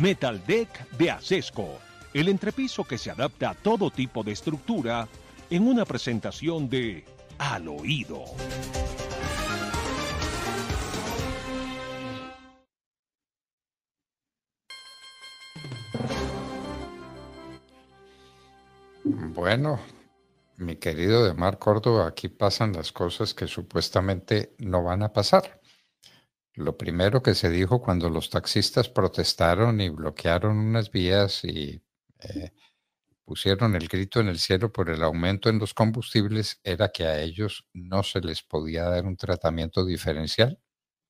Metal Deck de Acesco, el entrepiso que se adapta a todo tipo de estructura en una presentación de Al Oído. Bueno, mi querido Demar Córdoba, aquí pasan las cosas que supuestamente no van a pasar. Lo primero que se dijo cuando los taxistas protestaron y bloquearon unas vías y eh, pusieron el grito en el cielo por el aumento en los combustibles era que a ellos no se les podía dar un tratamiento diferencial.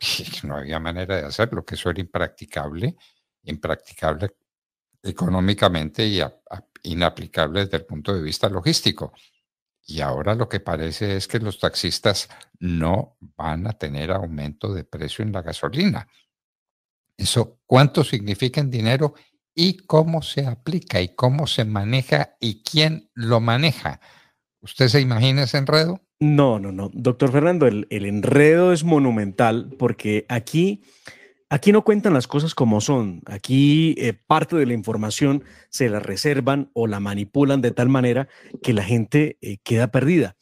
Y no había manera de hacerlo, que eso era impracticable, impracticable económicamente y inaplicable desde el punto de vista logístico. Y ahora lo que parece es que los taxistas no van a tener aumento de precio en la gasolina. Eso cuánto significa en dinero y cómo se aplica y cómo se maneja y quién lo maneja. ¿Usted se imagina ese enredo? No, no, no. Doctor Fernando, el, el enredo es monumental porque aquí Aquí no cuentan las cosas como son. Aquí eh, parte de la información se la reservan o la manipulan de tal manera que la gente eh, queda perdida.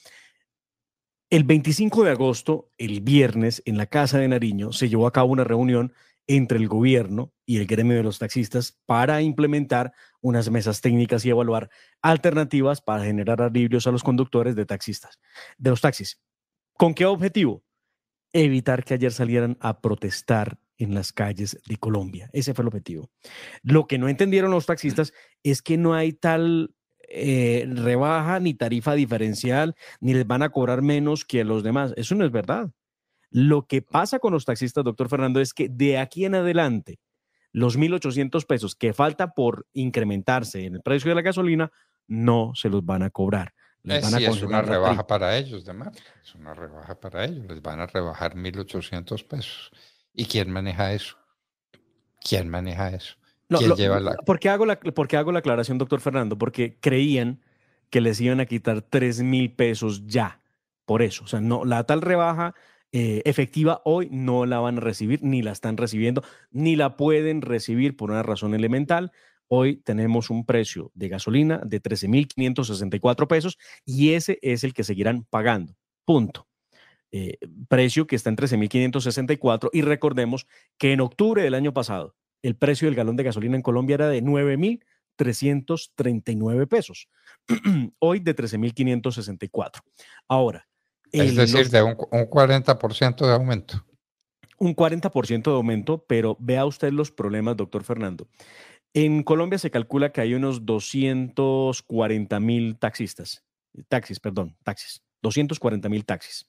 El 25 de agosto, el viernes, en la Casa de Nariño, se llevó a cabo una reunión entre el gobierno y el gremio de los taxistas para implementar unas mesas técnicas y evaluar alternativas para generar alivios a los conductores de taxistas, de los taxis. ¿Con qué objetivo? Evitar que ayer salieran a protestar en las calles de Colombia. Ese fue el objetivo. Lo que no entendieron los taxistas es que no hay tal eh, rebaja ni tarifa diferencial, ni les van a cobrar menos que a los demás. Eso no es verdad. Lo que pasa con los taxistas, doctor Fernando, es que de aquí en adelante, los 1.800 pesos que falta por incrementarse en el precio de la gasolina, no se los van a cobrar. es una rebaja para ellos, demás. Es una rebaja para ellos. Les van a rebajar 1.800 pesos. ¿Y quién maneja eso? ¿Quién maneja eso? ¿Quién lleva la... ¿por, qué hago la, ¿Por hago la aclaración, doctor Fernando? Porque creían que les iban a quitar 3 mil pesos ya por eso. O sea, no, la tal rebaja eh, efectiva hoy no la van a recibir, ni la están recibiendo, ni la pueden recibir por una razón elemental. Hoy tenemos un precio de gasolina de mil 13.564 pesos y ese es el que seguirán pagando. Punto. Eh, precio que está en 13.564 y recordemos que en octubre del año pasado el precio del galón de gasolina en Colombia era de 9.339 pesos, hoy de 13.564. Ahora, es decir, de un, un 40% de aumento. Un 40% de aumento, pero vea usted los problemas, doctor Fernando. En Colombia se calcula que hay unos 240 mil taxistas, taxis, perdón, taxis, 240 mil taxis.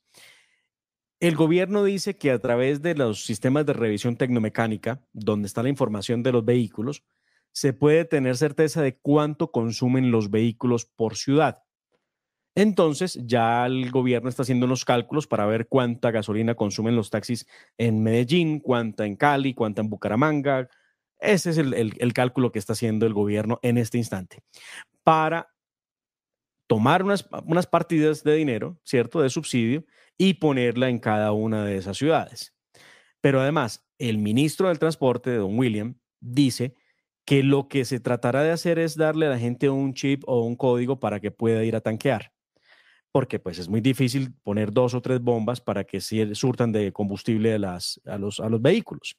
El gobierno dice que a través de los sistemas de revisión tecnomecánica, donde está la información de los vehículos, se puede tener certeza de cuánto consumen los vehículos por ciudad. Entonces, ya el gobierno está haciendo unos cálculos para ver cuánta gasolina consumen los taxis en Medellín, cuánta en Cali, cuánta en Bucaramanga. Ese es el, cálculo que está haciendo el gobierno en este instante para tomar unas, unas partidas de dinero, ¿cierto?, de subsidio y ponerla en cada una de esas ciudades. Pero además, el ministro del Transporte, don William, dice que lo que se tratará de hacer es darle a la gente un chip o un código para que pueda ir a tanquear, porque pues es muy difícil poner dos o tres bombas para que se surtan de combustible a, las, los, a los vehículos.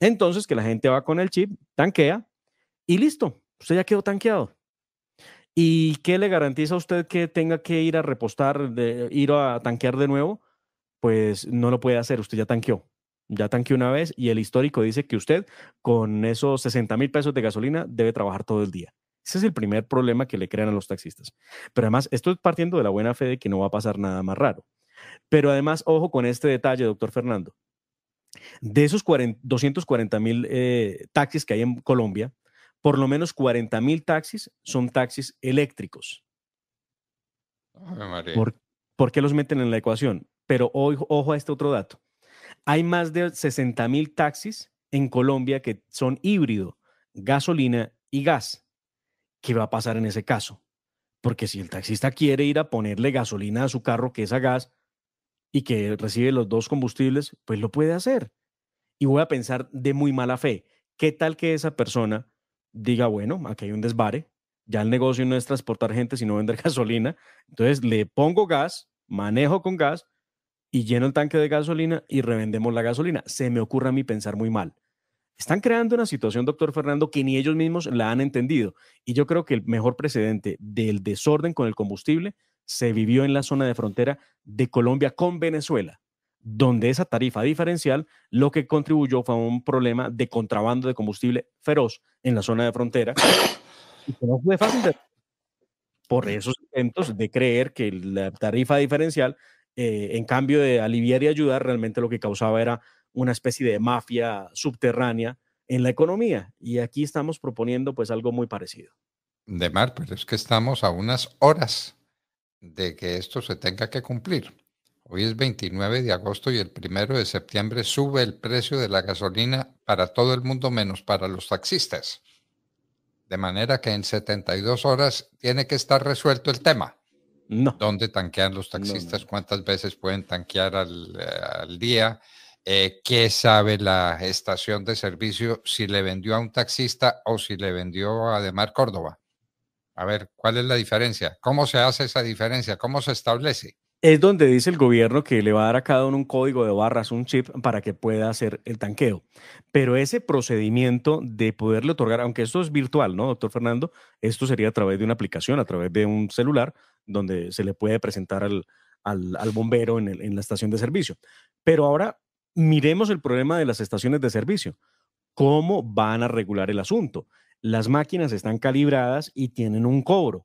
Entonces, que la gente va con el chip, tanquea y listo, usted ya quedó tanqueado. ¿Y qué le garantiza a usted que tenga que ir a repostar, de, ir a tanquear de nuevo? Pues no lo puede hacer, usted ya tanqueó. Ya tanqueó una vez y el histórico dice que usted con esos 60 mil pesos de gasolina debe trabajar todo el día. Ese es el primer problema que le crean a los taxistas. Pero además, estoy partiendo de la buena fe de que no va a pasar nada más raro. Pero además, ojo con este detalle, doctor Fernando. De esos 40, 240 mil eh, taxis que hay en Colombia, por lo menos 40 mil taxis son taxis eléctricos. ¿Por, qué los meten en la ecuación? Pero ojo, ojo a este otro dato. Hay más de 60.000 mil taxis en Colombia que son híbrido, gasolina y gas. ¿Qué va a pasar en ese caso? Porque si el taxista quiere ir a ponerle gasolina a su carro que es a gas y que recibe los dos combustibles, pues lo puede hacer. Y voy a pensar de muy mala fe. ¿Qué tal que esa persona diga, bueno, aquí hay un desvare, ya el negocio no es transportar gente, sino vender gasolina. Entonces le pongo gas, manejo con gas y lleno el tanque de gasolina y revendemos la gasolina. Se me ocurre a mí pensar muy mal. Están creando una situación, doctor Fernando, que ni ellos mismos la han entendido. Y yo creo que el mejor precedente del desorden con el combustible se vivió en la zona de frontera de Colombia con Venezuela donde esa tarifa diferencial lo que contribuyó fue a un problema de contrabando de combustible feroz en la zona de frontera. Y no fue fácil por esos intentos de creer que la tarifa diferencial, eh, en cambio de aliviar y ayudar, realmente lo que causaba era una especie de mafia subterránea en la economía. Y aquí estamos proponiendo pues algo muy parecido. De mar, pero pues, es que estamos a unas horas de que esto se tenga que cumplir. Hoy es 29 de agosto y el primero de septiembre sube el precio de la gasolina para todo el mundo menos para los taxistas. De manera que en 72 horas tiene que estar resuelto el tema. No. ¿Dónde tanquean los taxistas? ¿Cuántas veces pueden tanquear al, eh, día? Eh, ¿Qué sabe la estación de servicio si le vendió a un taxista o si le vendió a Demar Córdoba? A ver, ¿cuál es la diferencia? ¿Cómo se hace esa diferencia? ¿Cómo se establece? es donde dice el gobierno que le va a dar a cada uno un código de barras, un chip para que pueda hacer el tanqueo. Pero ese procedimiento de poderle otorgar, aunque esto es virtual, ¿no, doctor Fernando? Esto sería a través de una aplicación, a través de un celular, donde se le puede presentar al, bombero en la estación de servicio. Pero ahora miremos el problema de las estaciones de servicio. ¿Cómo van a regular el asunto? Las máquinas están calibradas y tienen un cobro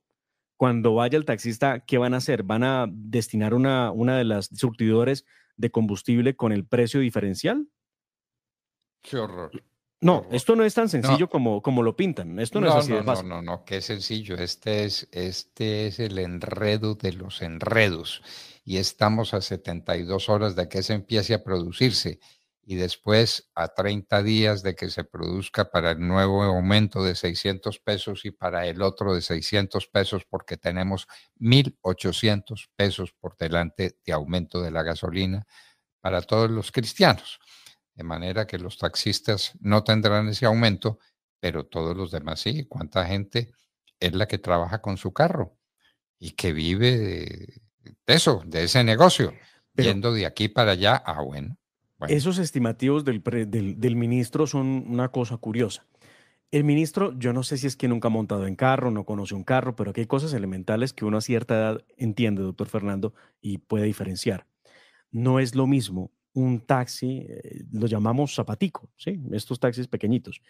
cuando vaya el taxista, ¿qué van a hacer? ¿Van a destinar una, una de las surtidores de combustible con el precio diferencial? Qué horror. No, esto no es tan sencillo como, como lo pintan. Esto no, no es así no, No, no, qué sencillo. Este es, este es el enredo de los enredos. Y estamos a 72 horas de que se empiece a producirse y después a 30 días de que se produzca para el nuevo aumento de 600 pesos y para el otro de 600 pesos porque tenemos 1.800 pesos por delante de aumento de la gasolina para todos los cristianos. De manera que los taxistas no tendrán ese aumento, pero todos los demás sí. ¿Cuánta gente es la que trabaja con su carro y que vive de eso, de ese negocio? yendo de aquí para allá, a... Ah, bueno. Esos estimativos del, ministro son una cosa curiosa. El ministro, yo no sé si es que nunca ha montado en carro, no conoce un carro, pero aquí hay cosas elementales que uno a cierta edad entiende, doctor Fernando, y puede diferenciar. No es lo mismo un taxi, eh, lo llamamos zapatico, ¿sí? estos taxis pequeñitos.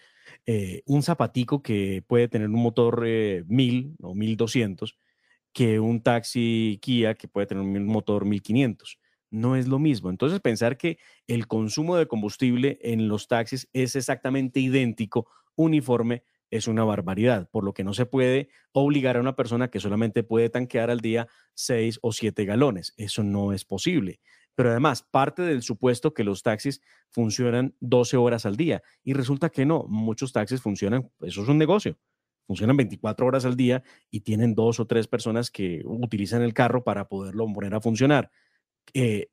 Eh, un zapatico que puede tener un motor eh, mil 1000 o 1200, que un taxi Kia que puede tener un motor 1500 no es lo mismo. Entonces, pensar que el consumo de combustible en los taxis es exactamente idéntico, uniforme, es una barbaridad, por lo que no se puede obligar a una persona que solamente puede tanquear al día seis o siete galones. Eso no es posible. Pero además, parte del supuesto que los taxis funcionan 12 horas al día y resulta que no, muchos taxis funcionan, eso es un negocio, funcionan 24 horas al día y tienen dos o tres personas que utilizan el carro para poderlo poner a funcionar. Eh,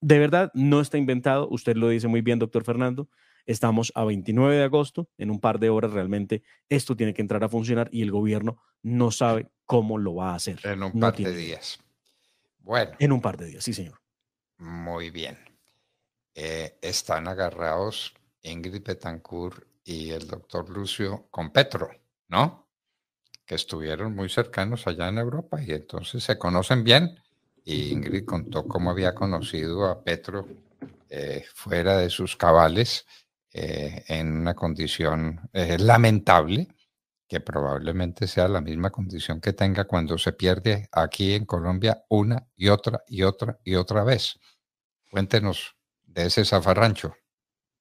de verdad, no está inventado, usted lo dice muy bien, doctor Fernando. Estamos a 29 de agosto, en un par de horas realmente esto tiene que entrar a funcionar y el gobierno no sabe cómo lo va a hacer. En un par de días. Bueno. En un par de días, sí, señor. Muy bien. Eh, están agarrados Ingrid Betancourt y el doctor Lucio con Petro, ¿no? Que estuvieron muy cercanos allá en Europa y entonces se conocen bien y Ingrid contó cómo había conocido a Petro eh, fuera de sus cabales, eh, en una condición eh, lamentable, que probablemente sea la misma condición que tenga cuando se pierde aquí en Colombia una y otra y otra y otra vez. Cuéntenos de ese zafarrancho.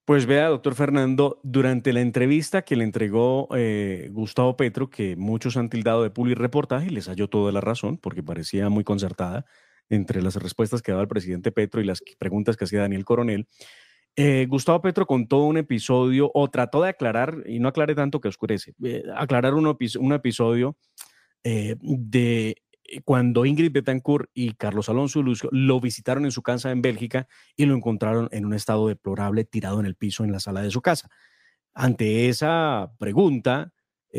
Pues vea, doctor Fernando, durante la entrevista que le entregó Gustavo Petro, que muchos han tildado de pulir reportaje, les halló toda la razón, porque parecía muy concertada, entre las respuestas que daba el presidente Petro y las preguntas que hacía Daniel Coronel. Eh, Gustavo Petro contó un episodio o trató de aclarar, y no aclaré tanto que oscurece, eh, aclarar un, episodio eh, de cuando Ingrid Betancourt y Carlos Alonso Lucio lo visitaron en su casa en Bélgica y lo encontraron en un estado deplorable tirado en el piso en la sala de su casa. Ante esa pregunta,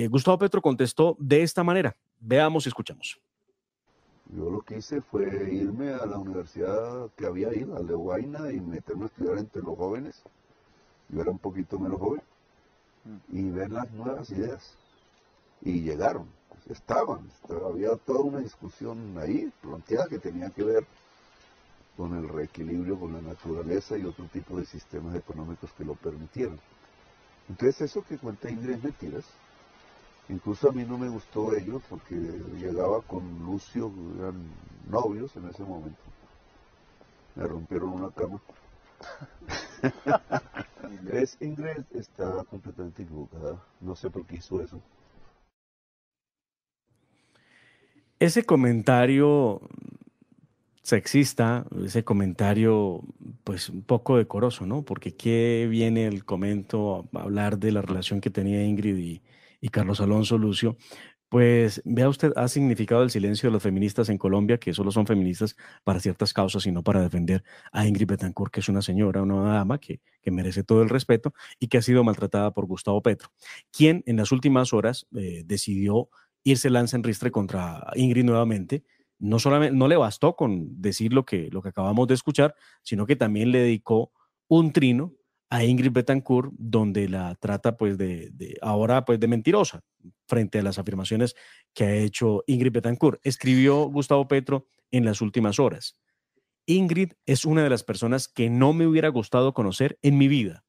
Gustavo Petro contestó de esta manera. Veamos y escuchamos. Yo lo que hice fue irme a la universidad que había ido, a Leguaina, y meterme a estudiar entre los jóvenes. Yo era un poquito menos joven. Mm. Y ver las nuevas ideas. Y llegaron, pues, estaban. Había toda una discusión ahí planteada que tenía que ver con el reequilibrio con la naturaleza y otro tipo de sistemas económicos que lo permitieron. Entonces eso que cuenta Ingrid mentiras, Incluso a mí no me gustó ello porque llegaba con Lucio, eran novios en ese momento. Me rompieron una cama. Ingrid está completamente equivocada. No sé por qué hizo eso. Ese comentario sexista, ese comentario pues un poco decoroso, ¿no? Porque qué viene el comento a hablar de la relación que tenía Ingrid y, y Carlos Alonso Lucio, pues vea usted, ha significado el silencio de los feministas en Colombia, que solo son feministas para ciertas causas y no para defender a Ingrid Betancourt, que es una señora, una dama que, que merece todo el respeto y que ha sido maltratada por Gustavo Petro, quien en las últimas horas eh, decidió irse lanza en ristre contra Ingrid nuevamente. No, solamente, no le bastó con decir lo que, lo que acabamos de escuchar, sino que también le dedicó un trino a Ingrid Betancourt, donde la trata pues de, ahora pues de mentirosa frente a las afirmaciones que ha hecho Ingrid Betancourt. Escribió Gustavo Petro en las últimas horas. Ingrid es una de las personas que no me hubiera gustado conocer en mi vida.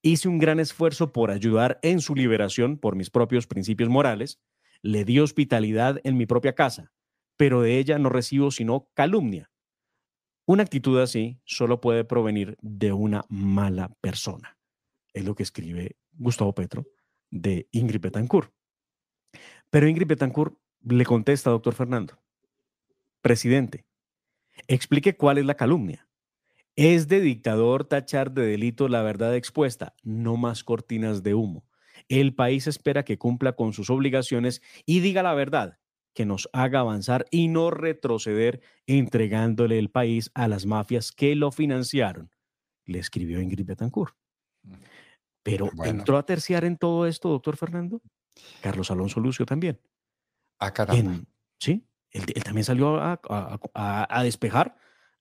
Hice un gran esfuerzo por ayudar en su liberación por mis propios principios morales. Le di hospitalidad en mi propia casa, pero de ella no recibo sino calumnia. Una actitud así solo puede provenir de una mala persona. Es lo que escribe Gustavo Petro de Ingrid Betancourt. Pero Ingrid Betancourt le contesta, doctor Fernando, presidente, explique cuál es la calumnia. Es de dictador tachar de delito la verdad expuesta, no más cortinas de humo. El país espera que cumpla con sus obligaciones y diga la verdad, que nos haga avanzar y no retroceder entregándole el país a las mafias que lo financiaron, le escribió Ingrid Betancourt. Mm. Pero entró a terciar en todo esto, doctor Fernando, Carlos Alonso Lucio también. A ah, caramba. sí, él, también salió a despejar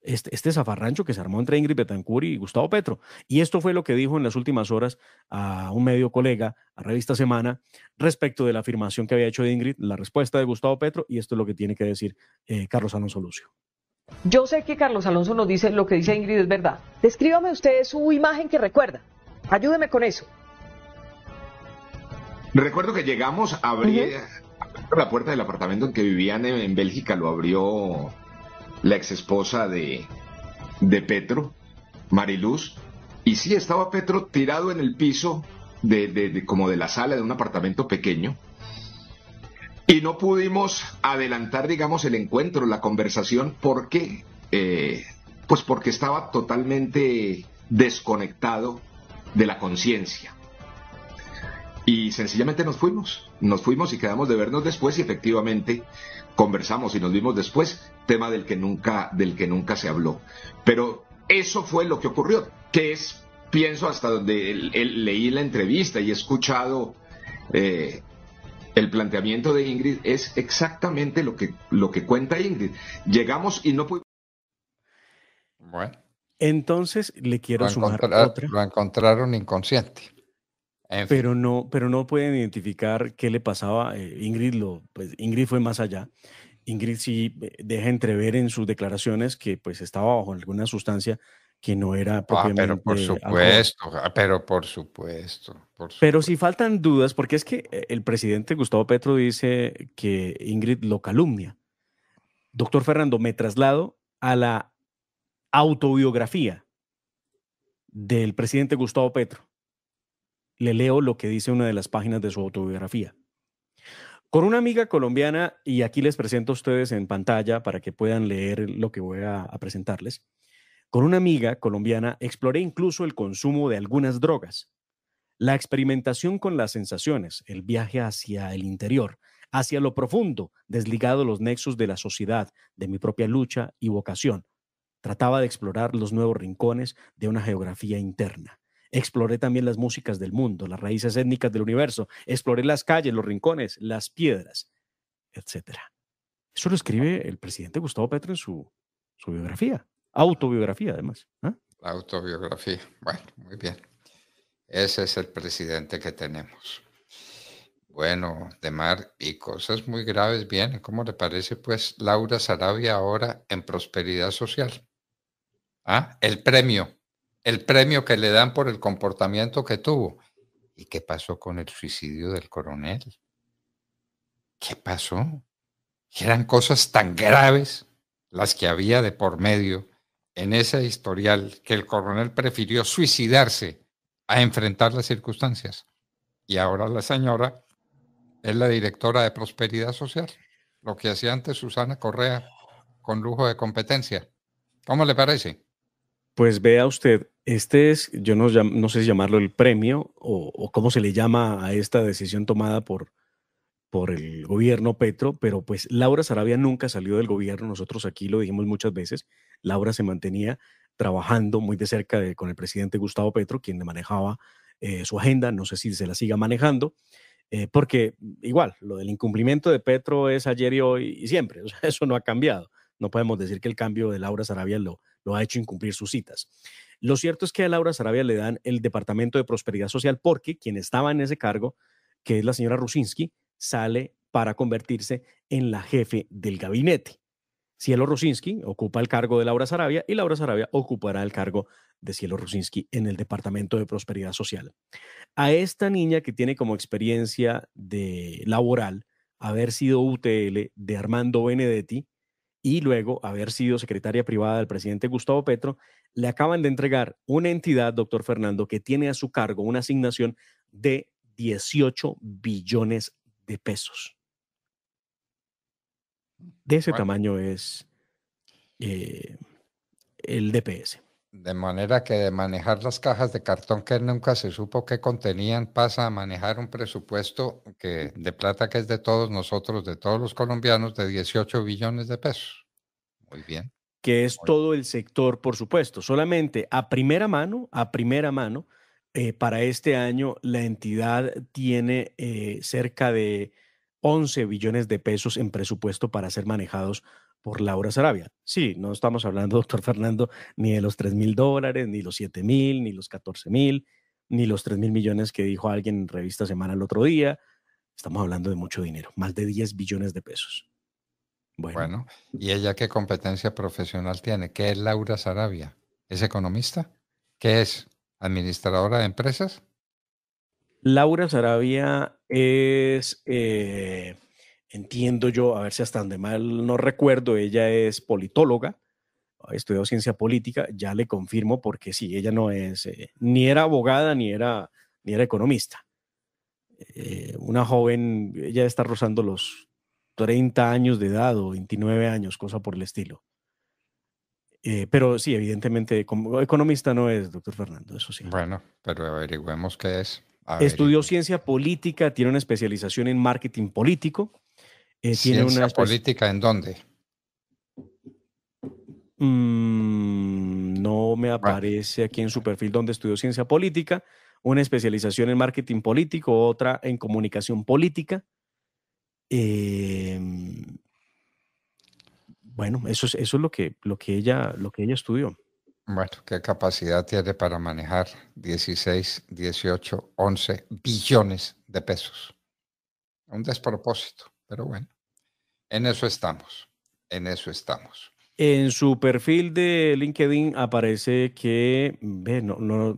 este, este, zafarrancho que se armó entre Ingrid Betancourt y Gustavo Petro. Y esto fue lo que dijo en las últimas horas a un medio colega, a Revista Semana, respecto de la afirmación que había hecho Ingrid, la respuesta de Gustavo Petro, y esto es lo que tiene que decir eh, Carlos Alonso Lucio. Yo sé que Carlos Alonso nos dice lo que dice Ingrid es verdad. Descríbame usted su imagen que recuerda. Ayúdeme con eso. Recuerdo que llegamos, a la puerta del apartamento en que vivían en Bélgica, lo abrió la ex esposa de, de Petro, Mariluz, y sí estaba Petro tirado en el piso de, como de la sala de un apartamento pequeño. Y no pudimos adelantar, digamos, el encuentro, la conversación, porque eh, pues porque estaba totalmente desconectado de la conciencia y sencillamente nos fuimos, nos fuimos y quedamos de vernos después y efectivamente conversamos y nos vimos después, tema del que nunca, del que nunca se habló. Pero eso fue lo que ocurrió, que es, pienso, hasta donde leí la entrevista y he escuchado eh, el planteamiento de Ingrid, es exactamente lo que, lo que cuenta Ingrid. Llegamos y no pudimos... Bueno. Entonces le quiero sumar Lo encontraron inconsciente. Pero no, pero no pueden identificar qué le pasaba. Eh, Ingrid lo, pues Ingrid fue más allá. Ingrid sí eh, deja entrever en sus declaraciones que pues estaba bajo alguna sustancia que no era propiamente. Ah, pero por supuesto, ah, pero por supuesto, por supuesto. Pero si faltan dudas, porque es que eh, el presidente Gustavo Petro dice que Ingrid lo calumnia. Doctor Fernando, me traslado a la autobiografía del presidente Gustavo Petro le leo lo que dice una de las páginas de su autobiografía. Con una amiga colombiana, y aquí les presento a ustedes en pantalla para que puedan leer lo que voy a, presentarles, con una amiga colombiana exploré incluso el consumo de algunas drogas, la experimentación con las sensaciones, el viaje hacia el interior, hacia lo profundo, desligado los nexos de la sociedad, de mi propia lucha y vocación. Trataba de explorar los nuevos rincones de una geografía interna. Exploré también las músicas del mundo, las raíces étnicas del universo. Exploré las calles, los rincones, las piedras, etc. Eso lo escribe el presidente Gustavo Petro en su, su biografía, autobiografía además. ¿ah? Autobiografía. Bueno, muy bien. Ese es el presidente que tenemos. Bueno, de mar y cosas muy graves Bien, ¿Cómo le parece, pues, Laura Sarabia ahora en Prosperidad Social? Ah, el premio el premio que le dan por el comportamiento que tuvo. ¿Y qué pasó con el suicidio del coronel? ¿Qué pasó? Eran cosas tan graves las que había de por medio en ese historial que el coronel prefirió suicidarse a enfrentar las circunstancias. Y ahora la señora es la directora de Prosperidad Social, lo que hacía antes Susana Correa con lujo de competencia. ¿Cómo le parece? Pues vea usted, este es, yo no, sé si llamarlo el premio o, cómo se le llama a esta decisión tomada por, por el gobierno Petro, pero pues Laura Sarabia nunca salió del gobierno, nosotros aquí lo dijimos muchas veces, Laura se mantenía trabajando muy de cerca con el presidente Gustavo Petro, quien le manejaba eh, su agenda, no sé si se la siga manejando, eh, porque igual, lo del incumplimiento de Petro es ayer y hoy y siempre, eso no ha cambiado, no podemos decir que el cambio de Laura Sarabia lo lo ha hecho incumplir sus citas. Lo cierto es que a Laura Sarabia le dan el Departamento de Prosperidad Social porque quien estaba en ese cargo, que es la señora Rusinski, sale para convertirse en la jefe del gabinete. Cielo Rusinski ocupa el cargo de Laura Sarabia y Laura Sarabia ocupará el cargo de Cielo Rusinski en el Departamento de Prosperidad Social. A esta niña que tiene como experiencia de laboral haber sido UTL de Armando Benedetti, y luego haber sido secretaria privada del presidente Gustavo Petro, le acaban de entregar una entidad, doctor Fernando, que tiene a su cargo una asignación de 18 billones de pesos. De ese tamaño es eh, el DPS. De manera que de manejar las cajas de cartón que nunca se supo qué contenían, pasa a manejar un presupuesto que, de plata que es de todos nosotros, de todos los colombianos, de 18 billones de pesos. Muy bien. Que es todo el sector, por supuesto. Solamente a primera mano, a primera mano, eh, para este año la entidad tiene eh, cerca de 11 billones de pesos en presupuesto para ser manejados por Laura Sarabia. Sí, no estamos hablando, doctor Fernando, ni de los 3 mil dólares, ni los 7 mil, ni los 14 mil, ni los 3 mil millones que dijo alguien en Revista Semana el otro día. Estamos hablando de mucho dinero, más de 10 billones de pesos. Bueno. ¿y ella qué competencia profesional tiene? ¿Qué es Laura Sarabia? ¿Es economista? ¿Qué es? ¿Administradora de empresas? Laura Sarabia es... Eh, entiendo yo, a ver si hasta donde mal no recuerdo, ella es politóloga, estudió ciencia política, ya le confirmo porque sí, ella no es, eh, ni era abogada ni era, ni era economista. Eh, una joven, ella está rozando los 30 años de edad o 29 años, cosa por el estilo. Eh, pero sí, evidentemente, como economista no es, doctor Fernando, eso sí. Bueno, pero averigüemos qué es. Estudió ciencia política, tiene una especialización en marketing político, eh, tiene una política en dónde? Mm, no me aparece aquí en su perfil donde estudió ciencia política, una especialización en marketing político, otra en comunicación política. Em, bueno, eso es, eso es lo, que, lo, que ella, lo que ella estudió. Bueno, ¿qué capacidad tiene para manejar 16, 18, 11 billones de pesos? Un despropósito. Pero bueno, en eso estamos, en eso estamos. En su perfil de LinkedIn aparece que,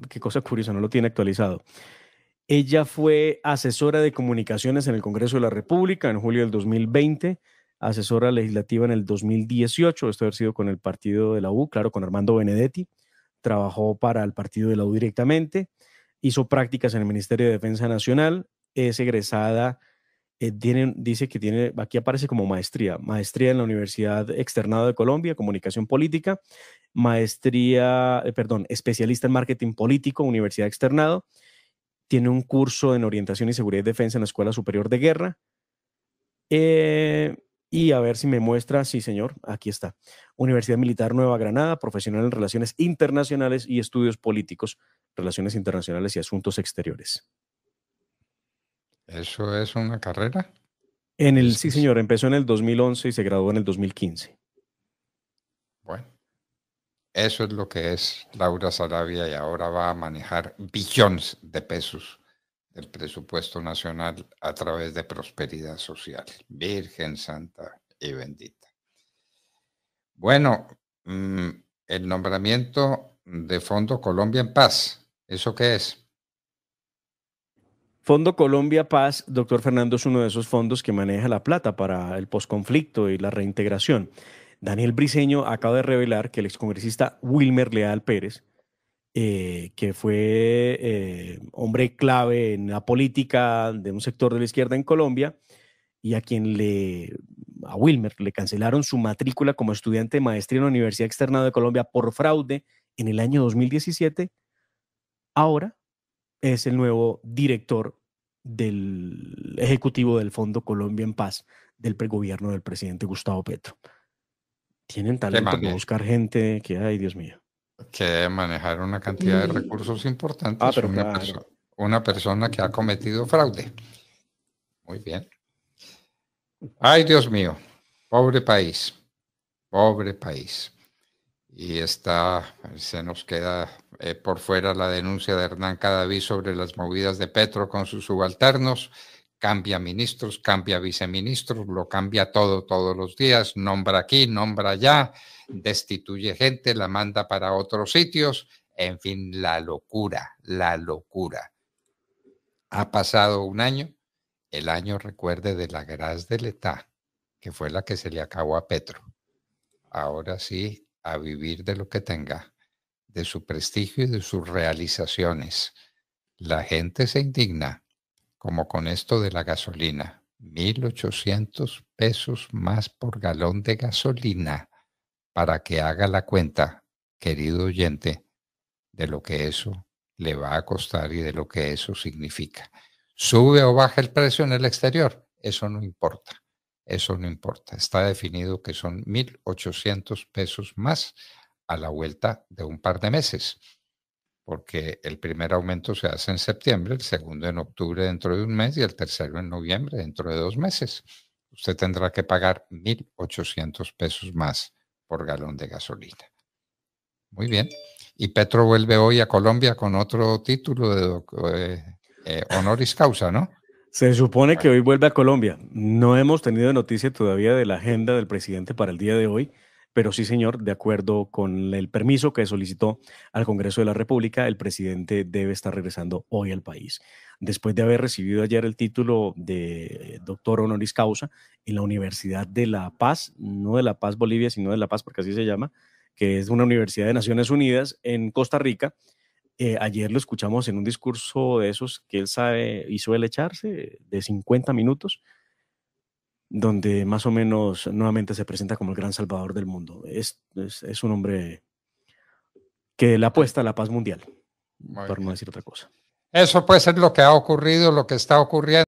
qué cosa curiosa, no lo tiene actualizado. Ella fue asesora de comunicaciones en el Congreso de la República en julio del 2020, asesora legislativa en el 2018, esto ha sido con el partido de la U, claro, con Armando Benedetti, trabajó para el partido de la U directamente, hizo prácticas en el Ministerio de Defensa Nacional, es egresada eh, dice que tiene, aquí aparece como maestría, maestría en la Universidad Externado de Colombia, Comunicación Política, maestría, eh, perdón, especialista en Marketing Político, Universidad Externado, tiene un curso en Orientación y Seguridad y Defensa en la Escuela Superior de Guerra. Eh, y a ver si me muestra, sí señor, aquí está. Universidad Militar Nueva Granada, profesional en Relaciones Internacionales y Estudios Políticos, Relaciones Internacionales y Asuntos Exteriores. ¿Eso es una carrera? En el, sí, señor, empezó en el 2011 y se graduó en el 2015. Bueno, eso es lo que es Laura Sarabia y ahora va a manejar billones de pesos del presupuesto nacional a través de prosperidad social. Virgen Santa y bendita. Bueno, mm, el nombramiento de Fondo Colombia en Paz, ¿eso qué es? Fondo Colombia Paz, doctor Fernando, es uno de esos fondos que maneja la plata para el posconflicto y la reintegración. Daniel Briceño acaba de revelar que el excongresista Wilmer Leal Pérez, eh, que fue eh, hombre clave en la política de un sector de la izquierda en Colombia, y a quien le, a Wilmer, le cancelaron su matrícula como estudiante de maestría en la Universidad Externada de Colombia por fraude en el año 2017, ahora es el nuevo director del Ejecutivo del Fondo Colombia en Paz del pregobierno del presidente Gustavo Petro. Tienen talento para buscar gente que, ay, Dios mío. Que manejar una cantidad de recursos importantes. Ah, una persona que ha cometido fraude. Muy bien. Ay, Dios mío. Pobre país. Pobre país y está, se nos queda eh, por fuera la denuncia de Hernán Cadaví sobre las movidas de Petro con sus subalternos. Cambia ministros, cambia viceministros, lo cambia todo todos los días, nombra aquí, nombra allá, destituye gente, la manda para otros sitios, en fin, la locura, la locura. Ha pasado un año, el año recuerde de la Graz de Letá, que fue la que se le acabó a Petro. Ahora sí, a vivir de lo que tenga, de su prestigio y de sus realizaciones. La gente se indigna, como con esto de la gasolina. 1.800 pesos más por galón de gasolina para que haga la cuenta, querido oyente, de lo que eso le va a costar y de lo que eso significa. Sube o baja el precio en el exterior, eso no importa eso no importa. Está definido que son 1.800 pesos más a la vuelta de un par de meses, porque el primer aumento se hace en septiembre, el segundo en octubre dentro de un mes y el tercero en noviembre dentro de dos meses. Usted tendrá que pagar 1.800 pesos más por galón de gasolina. Muy bien. Y Petro vuelve hoy a Colombia con otro título de eh, eh, honoris causa, ¿no? Se supone que ah. hoy vuelve a Colombia. No hemos tenido noticia todavía de la agenda del presidente para el día de hoy, pero sí, señor, de acuerdo con el permiso que solicitó al Congreso de la República, el presidente debe estar regresando hoy al país. Después de haber recibido ayer el título de doctor honoris causa en la Universidad de La Paz, no de La Paz Bolivia, sino de La Paz, porque así se llama, que es una universidad de Naciones Unidas en Costa Rica, eh, ayer lo escuchamos en un discurso de esos que él sabe y suele echarse, de 50 minutos, donde más o menos nuevamente se presenta como el gran salvador del mundo. Es, es, un hombre que le apuesta a la paz mundial, por no decir otra cosa. Eso puede ser lo que ha ocurrido, lo que está ocurriendo.